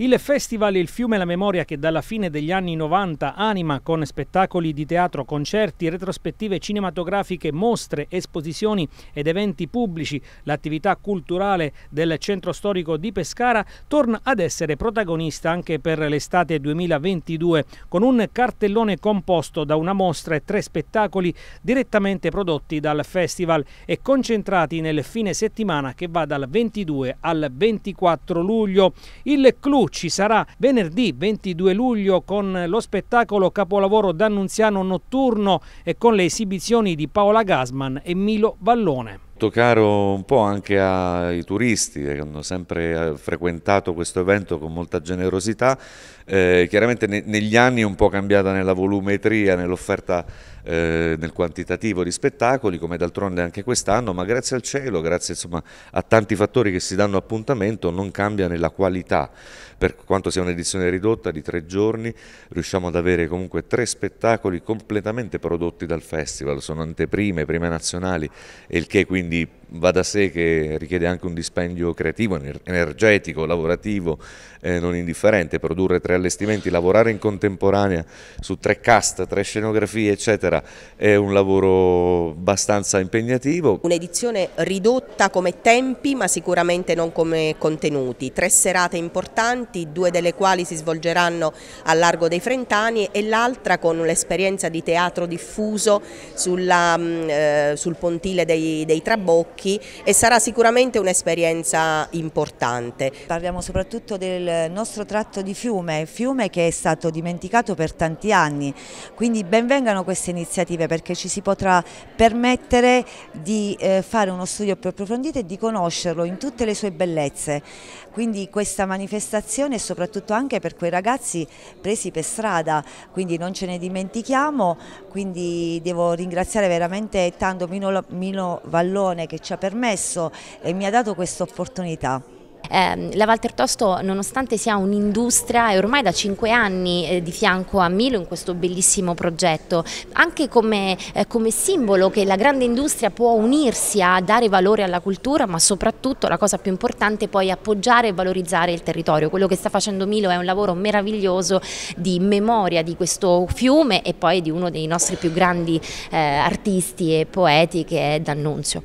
Il festival Il Fiume e la Memoria che dalla fine degli anni 90 anima con spettacoli di teatro, concerti, retrospettive cinematografiche, mostre, esposizioni ed eventi pubblici l'attività culturale del centro storico di Pescara torna ad essere protagonista anche per l'estate 2022 con un cartellone composto da una mostra e tre spettacoli direttamente prodotti dal festival e concentrati nel fine settimana che va dal 22 al 24 luglio. Il Clou ci sarà venerdì 22 luglio con lo spettacolo capolavoro d'Annunziano Notturno e con le esibizioni di Paola Gasman e Milo Vallone caro un po' anche ai turisti che hanno sempre eh, frequentato questo evento con molta generosità. Eh, chiaramente ne, negli anni è un po' cambiata nella volumetria, nell'offerta, eh, nel quantitativo di spettacoli, come d'altronde anche quest'anno, ma grazie al cielo, grazie insomma, a tanti fattori che si danno appuntamento, non cambia nella qualità. Per quanto sia un'edizione ridotta di tre giorni, riusciamo ad avere comunque tre spettacoli completamente prodotti dal festival, sono anteprime, prime nazionali, il che quindi deep va da sé che richiede anche un dispendio creativo, energetico, lavorativo, eh, non indifferente, produrre tre allestimenti, lavorare in contemporanea su tre cast, tre scenografie, eccetera, è un lavoro abbastanza impegnativo. Un'edizione ridotta come tempi, ma sicuramente non come contenuti. Tre serate importanti, due delle quali si svolgeranno a Largo dei Frentani e l'altra con un'esperienza di teatro diffuso sulla, mm, eh, sul pontile dei, dei Trabocchi occhi e sarà sicuramente un'esperienza importante. Parliamo soprattutto del nostro tratto di fiume, fiume che è stato dimenticato per tanti anni, quindi benvengano queste iniziative perché ci si potrà permettere di eh, fare uno studio più approfondito e di conoscerlo in tutte le sue bellezze. Quindi questa manifestazione è soprattutto anche per quei ragazzi presi per strada, quindi non ce ne dimentichiamo, quindi devo ringraziare veramente tanto Mino, Vallone che ci ci ha permesso e mi ha dato questa opportunità. Ehm, la Walter Tosto nonostante sia un'industria è ormai da 5 anni eh, di fianco a Milo in questo bellissimo progetto, anche come, eh, come, simbolo che la grande industria può unirsi a dare valore alla cultura ma soprattutto la cosa più importante poi appoggiare e valorizzare il territorio, quello che sta facendo Milo è un lavoro meraviglioso di memoria di questo fiume e poi di uno dei nostri più grandi eh, artisti e poeti che è D'Annunzio.